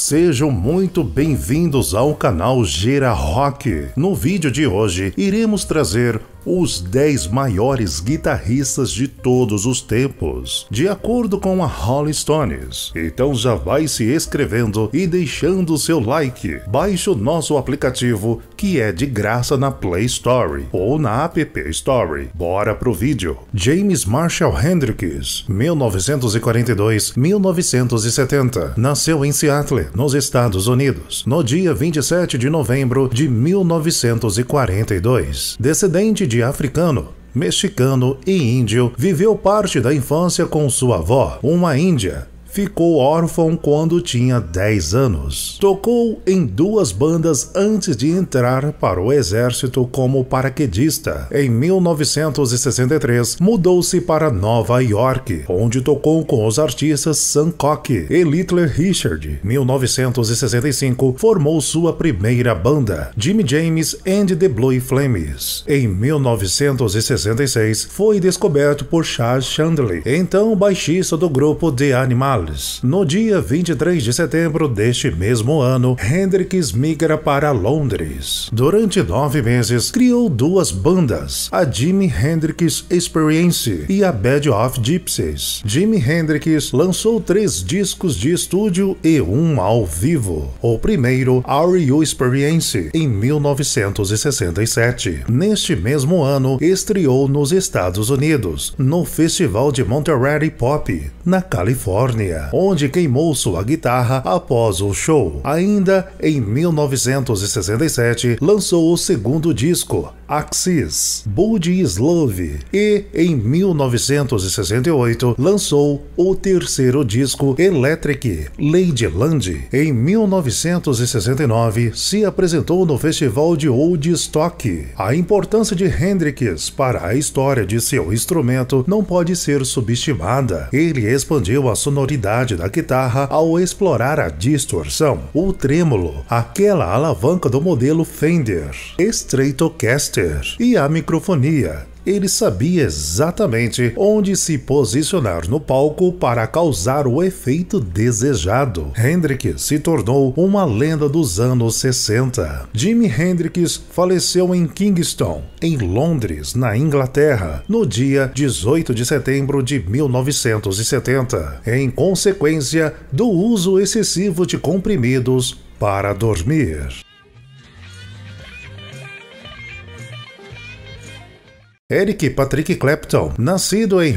Sejam muito bem-vindos ao canal Gera Rock. No vídeo de hoje, iremos trazer os 10 maiores guitarristas de todos os tempos, de acordo com a Rolling Stones. Então já vai se inscrevendo e deixando seu like. Baixe o nosso aplicativo que é de graça na Play Store ou na App Store. Bora pro vídeo. James Marshall Hendricks, 1942-1970, nasceu em Seattle, nos Estados Unidos, no dia 27 de novembro de 1942, descendente de de africano mexicano e índio, viveu parte da infância com sua avó, uma índia, ficou órfão quando tinha 10 anos. Tocou em duas bandas antes de entrar para o exército como paraquedista. Em 1963, mudou-se para Nova York, onde tocou com os artistas Sam Cooke e Little Richard. 1965, formou sua primeira banda, Jimmy James and the Blue Flames. Em 1966, foi descoberto por Chas Chandler, então baixista do grupo The Animal. Charles. No dia 23 de setembro deste mesmo ano, Hendrix migra para Londres. Durante nove meses, criou duas bandas, a Jimi Hendrix Experience e a Bad of Gypsies. Jimi Hendrix lançou três discos de estúdio e um ao vivo. O primeiro, Are You Experience, em 1967. Neste mesmo ano, estreou nos Estados Unidos, no Festival de Monterey Pop, na Califórnia onde queimou sua guitarra após o show. Ainda em 1967, lançou o segundo disco, Axis, Budi Slove e, em 1968, lançou o terceiro disco Electric, Ladyland. Em 1969, se apresentou no Festival de Woodstock. A importância de Hendrix para a história de seu instrumento não pode ser subestimada. Ele expandiu a sonoridade da guitarra ao explorar a distorção, o trêmulo, aquela alavanca do modelo Fender, Cast e a microfonia. Ele sabia exatamente onde se posicionar no palco para causar o efeito desejado. Hendrix se tornou uma lenda dos anos 60. Jimi Hendrix faleceu em Kingston, em Londres, na Inglaterra, no dia 18 de setembro de 1970, em consequência do uso excessivo de comprimidos para dormir. Eric Patrick Clapton, nascido em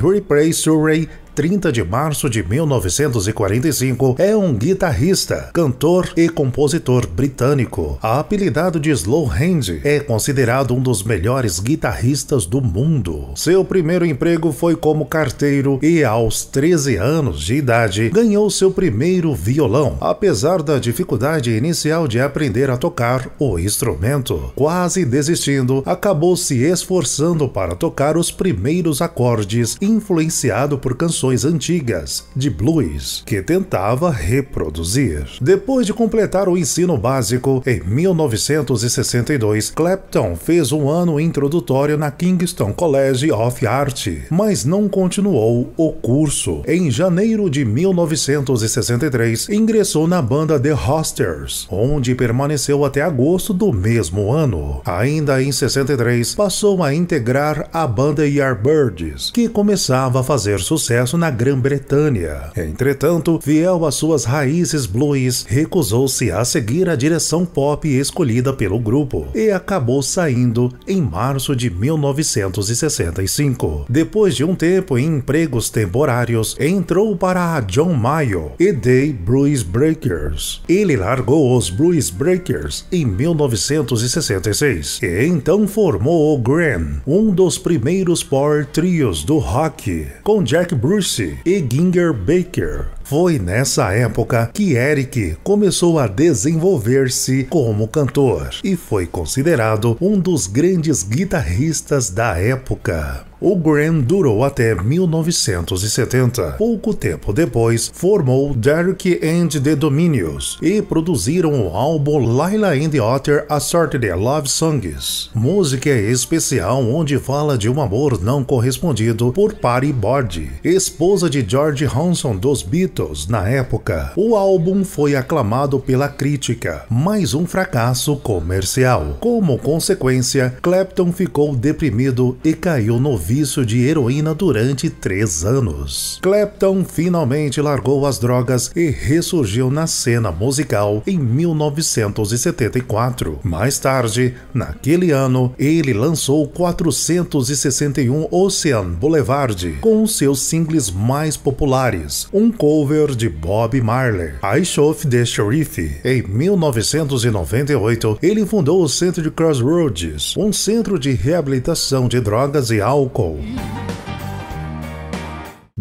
Surrey, 30 de março de 1945, é um guitarrista, cantor e compositor britânico. Apelidado de Slow Hand, é considerado um dos melhores guitarristas do mundo. Seu primeiro emprego foi como carteiro e, aos 13 anos de idade, ganhou seu primeiro violão, apesar da dificuldade inicial de aprender a tocar o instrumento. Quase desistindo, acabou se esforçando para tocar os primeiros acordes, influenciado por canções versões antigas de blues que tentava reproduzir. Depois de completar o ensino básico, em 1962, Clapton fez um ano introdutório na Kingston College of Art, mas não continuou o curso. Em janeiro de 1963, ingressou na banda The Hosters, onde permaneceu até agosto do mesmo ano. Ainda em 63, passou a integrar a banda Yardbirds, que começava a fazer sucesso sucesso na Grã-Bretanha. Entretanto, fiel às suas raízes blues, recusou-se a seguir a direção pop escolhida pelo grupo e acabou saindo em março de 1965. Depois de um tempo em empregos temporários, entrou para a John Mayo e The Blues Breakers. Ele largou os Blues Breakers em 1966 e então formou o Grand, um dos primeiros power trios do rock, com Jack Bruce e Ginger Baker. Foi nessa época que Eric começou a desenvolver-se como cantor e foi considerado um dos grandes guitarristas da época. O Graham durou até 1970. Pouco tempo depois, formou Derek and the Dominions e produziram o álbum Lila and the Otter Assorted Love Songs. Música especial onde fala de um amor não correspondido por Patty Borde, esposa de George Hanson dos Beatles na época. O álbum foi aclamado pela crítica, mas um fracasso comercial. Como consequência, Clapton ficou deprimido e caiu no vício serviço de heroína durante três anos. Clapton finalmente largou as drogas e ressurgiu na cena musical em 1974. Mais tarde, naquele ano, ele lançou 461 Ocean Boulevard com seus singles mais populares, um cover de Bob Marley, I Shove the Sheriff. Em 1998, ele fundou o Centro de Crossroads, um centro de reabilitação de drogas e álcool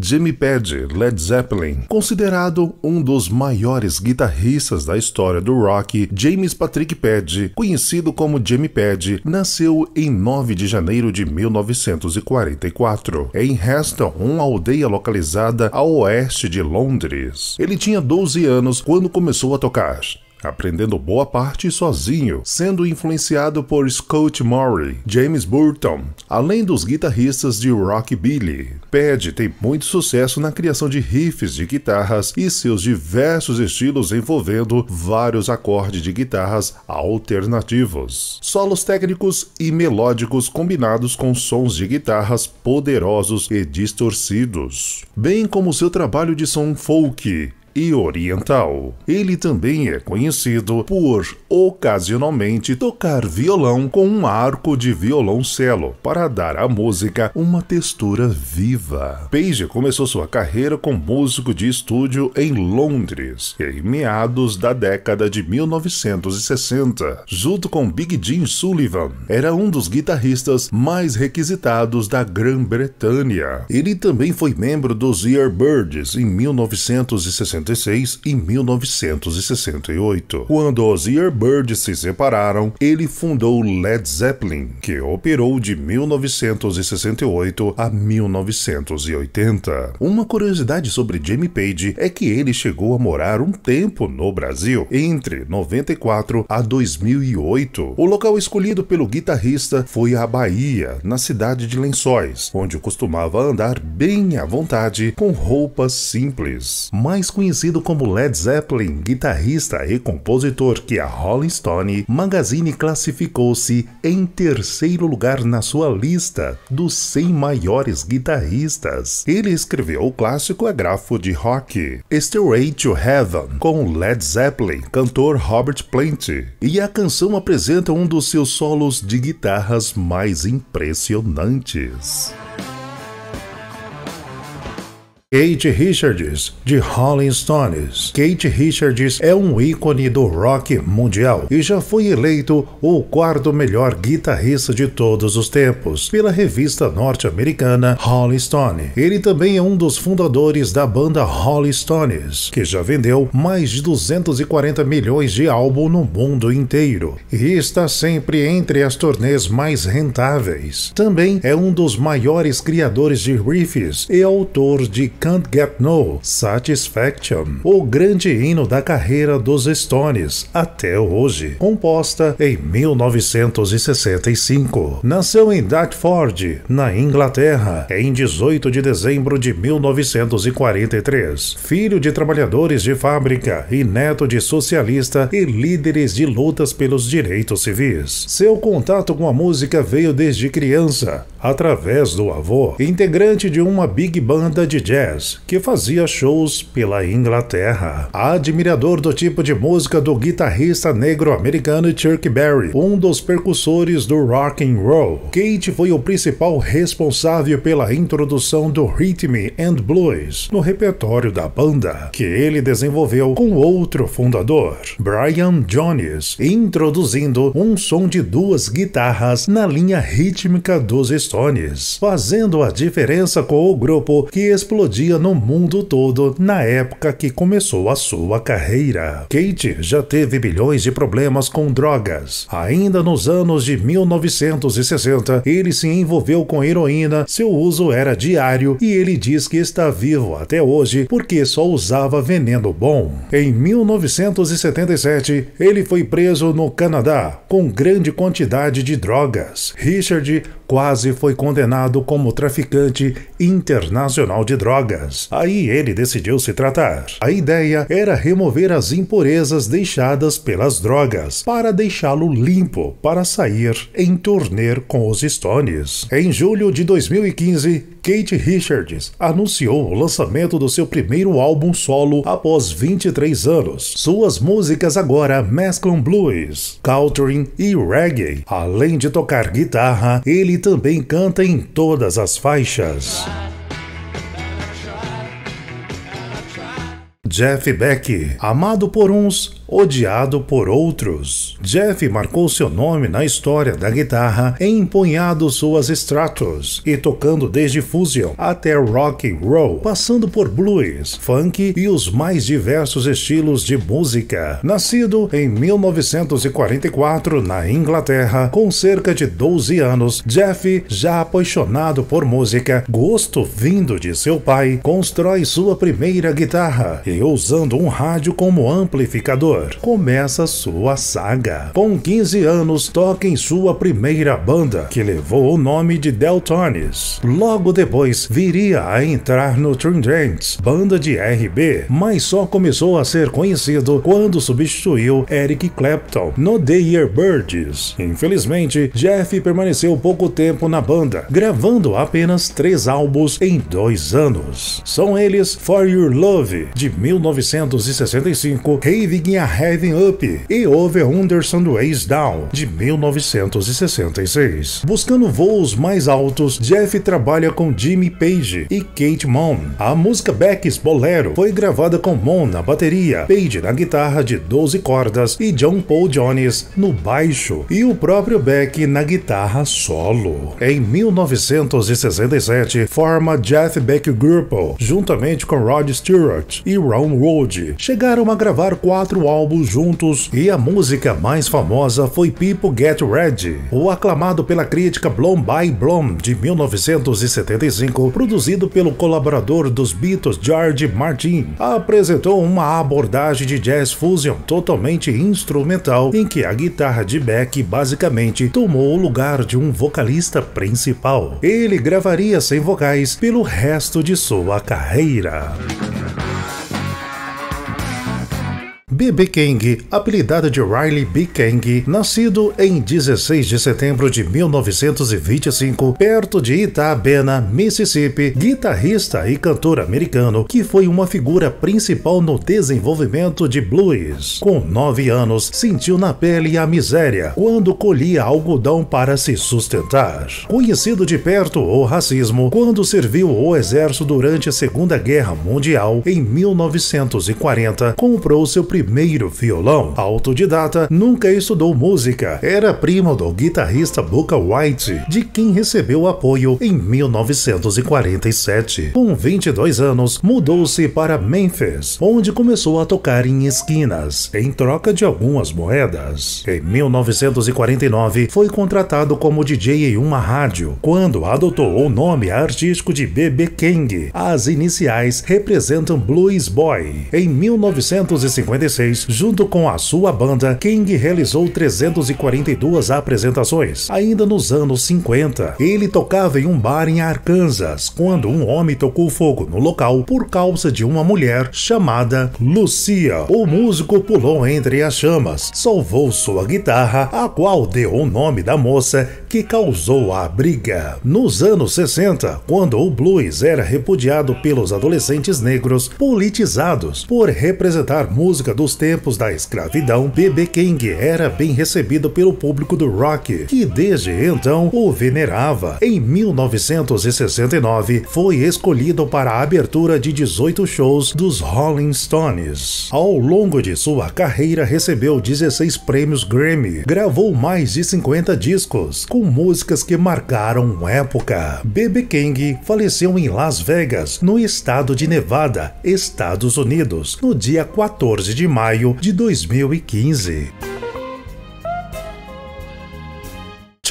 Jimmy Page, Led Zeppelin, considerado um dos maiores guitarristas da história do rock, James Patrick Page, conhecido como Jimmy Page, nasceu em 9 de janeiro de 1944, em Heston, uma aldeia localizada a oeste de Londres. Ele tinha 12 anos quando começou a tocar aprendendo boa parte sozinho, sendo influenciado por Scott Murray, James Burton, além dos guitarristas de rockabilly. Pad tem muito sucesso na criação de riffs de guitarras e seus diversos estilos envolvendo vários acordes de guitarras alternativos, solos técnicos e melódicos combinados com sons de guitarras poderosos e distorcidos, bem como seu trabalho de som folk, e oriental. Ele também é conhecido por ocasionalmente tocar violão com um arco de violoncelo para dar à música uma textura viva. Page começou sua carreira como músico de estúdio em Londres em meados da década de 1960, junto com Big Jim Sullivan. Era um dos guitarristas mais requisitados da Grã-Bretanha. Ele também foi membro dos Earbirds em 1960 1966 e 1968. Quando os Earbirds se separaram, ele fundou Led Zeppelin, que operou de 1968 a 1980. Uma curiosidade sobre Jamie Page é que ele chegou a morar um tempo no Brasil, entre 94 a 2008. O local escolhido pelo guitarrista foi a Bahia, na cidade de Lençóis, onde costumava andar bem à vontade com roupas simples, mais conhecidas conhecido como Led Zeppelin, guitarrista e compositor que a Rolling Stone Magazine classificou-se em terceiro lugar na sua lista dos 100 maiores guitarristas. Ele escreveu o clássico agrafo de rock Stairway to Heaven com Led Zeppelin, cantor Robert Plant, e a canção apresenta um dos seus solos de guitarras mais impressionantes. Kate Richards, de Rolling Stones. Kate Richards é um ícone do rock mundial e já foi eleito o quarto melhor guitarrista de todos os tempos pela revista norte-americana Rolling Stone. Ele também é um dos fundadores da banda Rolling Stones, que já vendeu mais de 240 milhões de álbuns no mundo inteiro e está sempre entre as turnês mais rentáveis. Também é um dos maiores criadores de riffs e autor de Can't Get No Satisfaction, o grande hino da carreira dos Stones até hoje, composta em 1965. Nasceu em Dartford, na Inglaterra, em 18 de dezembro de 1943, filho de trabalhadores de fábrica e neto de socialista e líderes de lutas pelos direitos civis. Seu contato com a música veio desde criança, através do avô, integrante de uma big banda de jazz Jazz, que fazia shows pela Inglaterra. Admirador do tipo de música do guitarrista negro-americano Chuck Berry, um dos percussores do rock and roll, Kate foi o principal responsável pela introdução do rhythm and blues no repertório da banda, que ele desenvolveu com outro fundador, Brian Jones, introduzindo um som de duas guitarras na linha rítmica dos Stones, fazendo a diferença com o grupo que explodiu no mundo todo na época que começou a sua carreira. Kate já teve bilhões de problemas com drogas. Ainda nos anos de 1960, ele se envolveu com heroína, seu uso era diário e ele diz que está vivo até hoje porque só usava veneno bom. Em 1977, ele foi preso no Canadá com grande quantidade de drogas. Richard quase foi condenado como traficante internacional de drogas. Aí ele decidiu se tratar. A ideia era remover as impurezas deixadas pelas drogas para deixá-lo limpo para sair em turnê com os Stones. Em julho de 2015, Kate Richards anunciou o lançamento do seu primeiro álbum solo após 23 anos. Suas músicas agora mesclam blues, country e reggae. Além de tocar guitarra, ele também canta em todas as faixas. Jeff Beck, amado por uns, odiado por outros. Jeff marcou seu nome na história da guitarra empunhando suas Stratos e tocando desde fusion até rock and roll, passando por blues, funk e os mais diversos estilos de música. Nascido em 1944 na Inglaterra, com cerca de 12 anos, Jeff, já apaixonado por música, gosto vindo de seu pai, constrói sua primeira guitarra e usando um rádio como amplificador. Júnior começa sua saga. Com 15 anos, toca em sua primeira banda, que levou o nome de Deltones. Logo depois, viria a entrar no Tridents, banda de RB, mas só começou a ser conhecido quando substituiu Eric Clapton no The Birds. Infelizmente, Jeff permaneceu pouco tempo na banda, gravando apenas três álbuns em dois anos. São eles For Your Love, de 1965, Raving a Heaven Up e Over Anderson Ways Down, de 1966. Buscando voos mais altos, Jeff trabalha com Jimmy Page e Kate Moon. A música Beck's Bolero foi gravada com Moon na bateria, Page na guitarra de 12 cordas e John Paul Jones no baixo e o próprio Beck na guitarra solo. Em 1967, forma Jeff Beck Group, juntamente com Rod Stewart e Ron Wood. Chegaram a gravar quatro álbuns álbum juntos e a música mais famosa foi People Get Ready, o aclamado pela crítica Blom by Blom, de 1975, produzido pelo colaborador dos Beatles George Martin, apresentou uma abordagem de jazz fusion totalmente instrumental em que a guitarra de Beck basicamente tomou o lugar de um vocalista principal. Ele gravaria sem vocais pelo resto de sua carreira. B.B. King, apelidada de Riley B. King, nascido em 16 de setembro de 1925, perto de Itabena, Mississippi, guitarrista e cantor americano, que foi uma figura principal no desenvolvimento de blues. Com 9 anos, sentiu na pele a miséria quando colhia algodão para se sustentar. Conhecido de perto o racismo quando serviu o exército durante a Segunda Guerra Mundial em 1940, comprou seu primeiro primeiro violão. Autodidata, nunca estudou música. Era primo do guitarrista Boca White, de quem recebeu apoio em 1947. Com 22 anos, mudou-se para Memphis, onde começou a tocar em esquinas, em troca de algumas moedas. Em 1949, foi contratado como DJ em uma rádio, quando adotou o nome artístico de BB King. As iniciais representam Blues Boy. Em 1956, 2016, junto com a sua banda, King realizou 342 apresentações. Ainda nos anos 50, ele tocava em um bar em Arkansas quando um homem tocou fogo no local por causa de uma mulher chamada Lucia. O músico pulou entre as chamas, salvou sua guitarra, a qual deu o nome da moça que causou a briga. Nos anos 60, quando o blues era repudiado pelos adolescentes negros politizados por representar música do nos tempos da escravidão, B.B. King era bem recebido pelo público do rock, que desde então o venerava. Em 1969, foi escolhido para a abertura de 18 shows dos Rolling Stones. Ao longo de sua carreira, recebeu 16 prêmios Grammy, gravou mais de 50 discos, com músicas que marcaram época. B.B. King faleceu em Las Vegas, no estado de Nevada, Estados Unidos, no dia 14 de maio maio de 2015.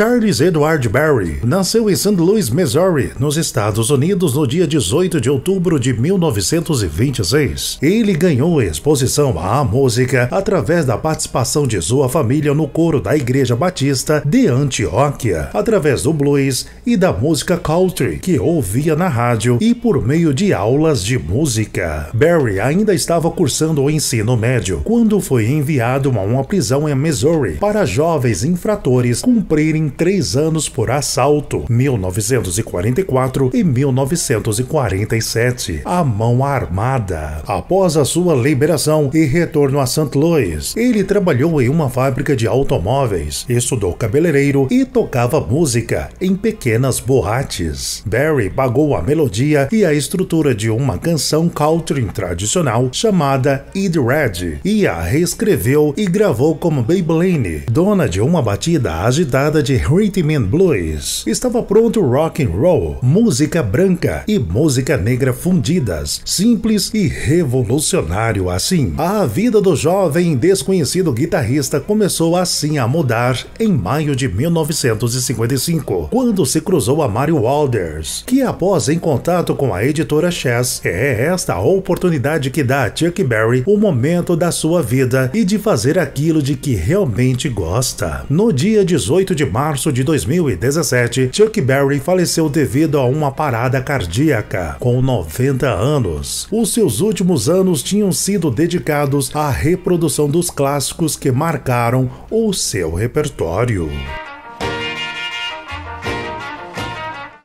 Charles Edward Barry nasceu em St. Louis, Missouri, nos Estados Unidos, no dia 18 de outubro de 1926. Ele ganhou exposição à música através da participação de sua família no coro da Igreja Batista de Antioquia, através do blues e da música country que ouvia na rádio e por meio de aulas de música. Barry ainda estava cursando o ensino médio quando foi enviado a uma prisão em Missouri para jovens infratores cumprirem três anos por assalto, 1944 e 1947, à mão armada. Após a sua liberação e retorno a St. Louis, ele trabalhou em uma fábrica de automóveis, estudou cabeleireiro e tocava música em pequenas boates. Barry pagou a melodia e a estrutura de uma canção country tradicional chamada Ed Red e a reescreveu e gravou como Babyline, dona de uma batida agitada de Rhythm and Blues. Estava pronto rock and roll, música branca e música negra fundidas, simples e revolucionário assim. A vida do jovem desconhecido guitarrista começou assim a mudar em maio de 1955, quando se cruzou a Mario Walders, que após em contato com a editora Chess, é esta a oportunidade que dá a Chuck Berry o momento da sua vida e de fazer aquilo de que realmente gosta. No dia 18 de março março de 2017, Chuck Berry faleceu devido a uma parada cardíaca, com 90 anos. Os seus últimos anos tinham sido dedicados à reprodução dos clássicos que marcaram o seu repertório.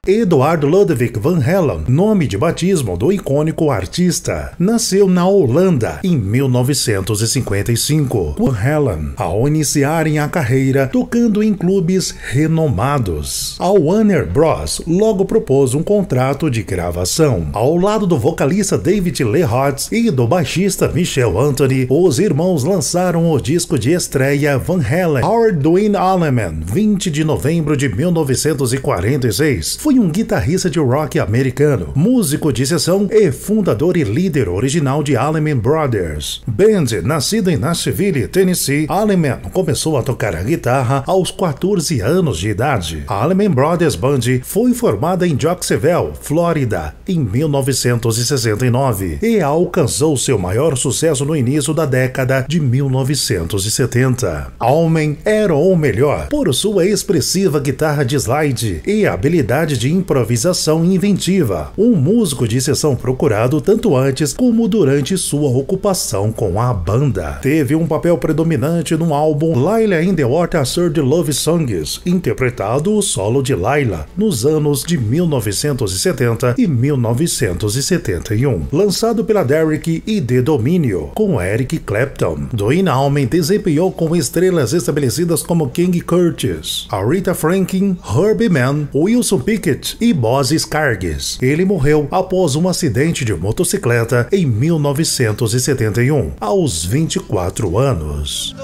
Eduardo Ludwig van Halen, nome de batismo do icônico artista, nasceu na Holanda em 1955. Van Halen, ao iniciarem a carreira tocando em clubes renomados, a Warner Bros. logo propôs um contrato de gravação. Ao lado do vocalista David Lee Roth e do baixista Michel Anthony, os irmãos lançaram o disco de estreia Van Halen, Hardwin Dwayne 20 de novembro de 1946. Foi foi um guitarrista de rock americano, músico de sessão e fundador e líder original de Allman Brothers. Band, nascido em Nashville, Tennessee, Allman começou a tocar guitarra aos 14 anos de idade. A Allman Brothers Band foi formada em Jacksonville, Flórida, em 1969 e alcançou seu maior sucesso no início da década de 1970. Allman era o melhor por sua expressiva guitarra de slide e habilidade de de improvisação e inventiva, um músico de sessão procurado tanto antes como durante sua ocupação com a banda. Teve um papel predominante no álbum Laila in the Water Third Love Songs, interpretado o solo de Laila, nos anos de 1970 e 1971, lançado pela Derrick e The Domínio, com Eric Clapton. Dwayne Allman desempenhou com estrelas estabelecidas como King Curtis, Aretha Franklin, Herbie Mann, Wilson Pickett e Moses Cargues. Ele morreu após um acidente de motocicleta em 1971, aos 24 anos.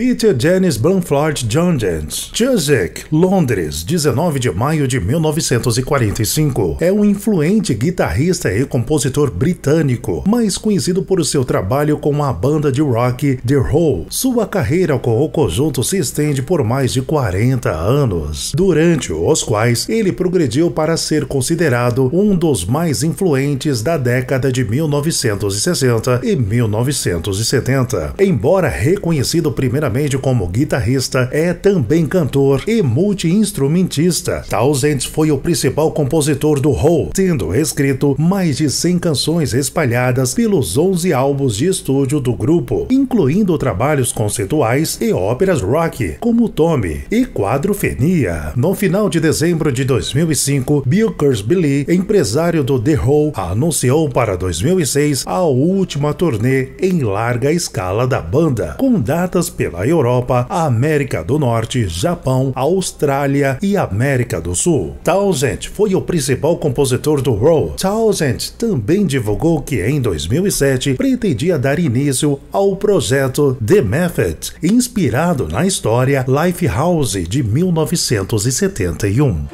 Peter Dennis Blanford Jones, Chiswick, Londres, 19 de maio de 1945. É um influente guitarrista e compositor britânico, mais conhecido por seu trabalho com a banda de rock The Hole. Sua carreira com o conjunto se estende por mais de 40 anos, durante os quais ele progrediu para ser considerado um dos mais influentes da década de 1960 e 1970. Embora reconhecido primeiramente Primeiramente como guitarrista, é também cantor e multi-instrumentista. Townsend foi o principal compositor do Hole, tendo escrito mais de 100 canções espalhadas pelos 11 álbuns de estúdio do grupo, incluindo trabalhos conceituais e óperas rock, como Tommy e Quadrofenia. No final de dezembro de 2005, Bill Kursbilly, empresário do The Hole, anunciou para 2006 a última turnê em larga escala da banda, com datas pelo pela Europa, América do Norte, Japão, Austrália e América do Sul. Townsend foi o principal compositor do Roll. Townsend também divulgou que em 2007 pretendia dar início ao projeto The Method, inspirado na história Lifehouse de 1971.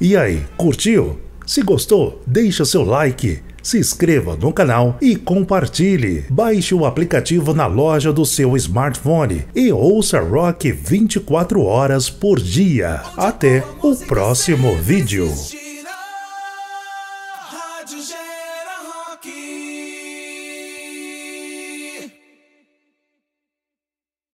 E aí, curtiu? Se gostou, deixa seu like se inscreva no canal e compartilhe. Baixe o aplicativo na loja do seu smartphone e ouça rock 24 horas por dia. Até o próximo vídeo.